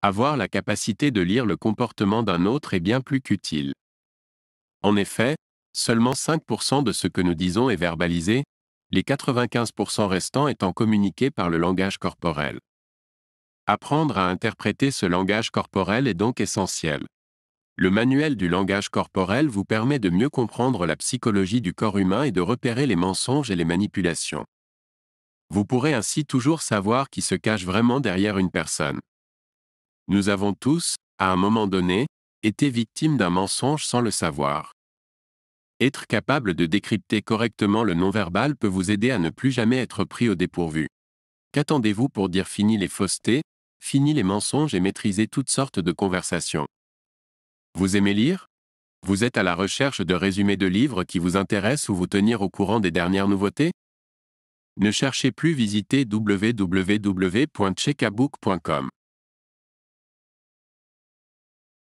Avoir la capacité de lire le comportement d'un autre est bien plus qu'utile. En effet, seulement 5% de ce que nous disons est verbalisé, les 95% restants étant communiqués par le langage corporel. Apprendre à interpréter ce langage corporel est donc essentiel. Le manuel du langage corporel vous permet de mieux comprendre la psychologie du corps humain et de repérer les mensonges et les manipulations. Vous pourrez ainsi toujours savoir qui se cache vraiment derrière une personne. Nous avons tous, à un moment donné, été victimes d'un mensonge sans le savoir. Être capable de décrypter correctement le non-verbal peut vous aider à ne plus jamais être pris au dépourvu. Qu'attendez-vous pour dire fini les faussetés, fini les mensonges et maîtriser toutes sortes de conversations Vous aimez lire Vous êtes à la recherche de résumés de livres qui vous intéressent ou vous tenir au courant des dernières nouveautés Ne cherchez plus visiter www.checkabook.com.